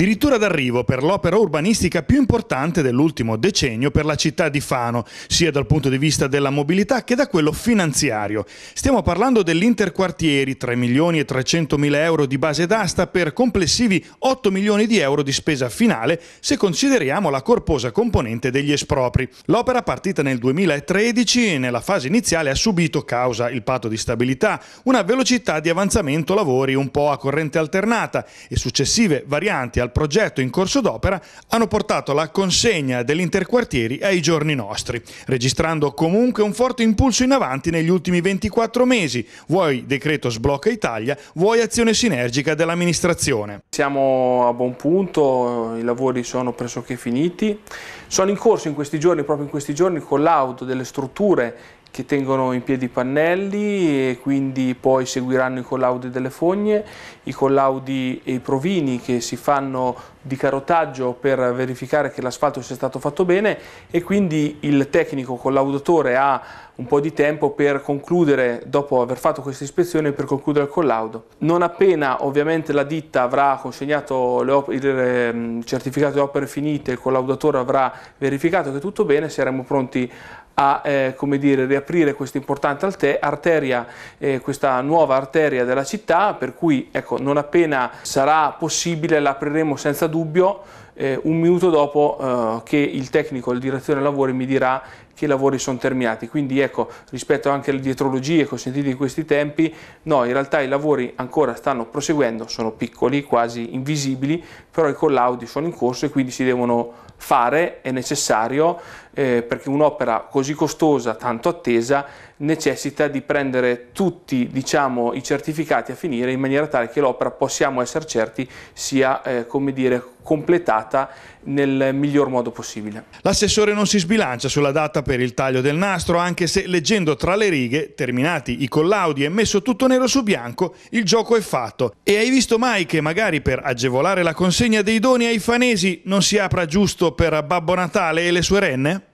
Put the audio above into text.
addirittura d'arrivo per l'opera urbanistica più importante dell'ultimo decennio per la città di Fano, sia dal punto di vista della mobilità che da quello finanziario. Stiamo parlando dell'interquartieri, 3 milioni e 300 mila euro di base d'asta per complessivi 8 milioni di euro di spesa finale se consideriamo la corposa componente degli espropri. L'opera partita nel 2013 e nella fase iniziale ha subito, causa il patto di stabilità, una velocità di avanzamento lavori un po' a corrente alternata e successive varianti al al progetto in corso d'opera hanno portato la consegna dell'interquartieri ai giorni nostri, registrando comunque un forte impulso in avanti negli ultimi 24 mesi, vuoi decreto sblocca Italia, vuoi azione sinergica dell'amministrazione. Siamo a buon punto, i lavori sono pressoché finiti, sono in corso in questi giorni, proprio in questi giorni, collaudo delle strutture che tengono in piedi i pannelli e quindi poi seguiranno i collaudi delle fogne, i collaudi e i provini che si fanno di carotaggio per verificare che l'asfalto sia stato fatto bene e quindi il tecnico collaudatore ha un po' di tempo per concludere, dopo aver fatto questa ispezione, per concludere il collaudo. Non appena ovviamente la ditta avrà consegnato il ehm, certificato di opere finite, il collaudatore avrà verificato che tutto bene, saremo pronti a eh, dire, riaprire questa importante arteria, eh, questa nuova arteria della città, per cui ecco, non appena sarà possibile l'apriremo senza dubbio eh, un minuto dopo eh, che il tecnico, il direttore lavori mi dirà che i lavori sono terminati. Quindi ecco, rispetto anche alle dietrologie consentite in questi tempi, no, in realtà i lavori ancora stanno proseguendo, sono piccoli, quasi invisibili, però i collaudi sono in corso e quindi si devono fare, è necessario, eh, perché un'opera così costosa, tanto attesa, necessita di prendere tutti diciamo, i certificati a finire in maniera tale che l'opera possiamo essere certi sia eh, come dire, completata nel miglior modo possibile. L'assessore non si sbilancia sulla data per il taglio del nastro, anche se leggendo tra le righe, terminati i collaudi e messo tutto nero su bianco, il gioco è fatto. E hai visto mai che magari per agevolare la consegna dei doni ai fanesi non si apra giusto per Babbo Natale e le sue renne?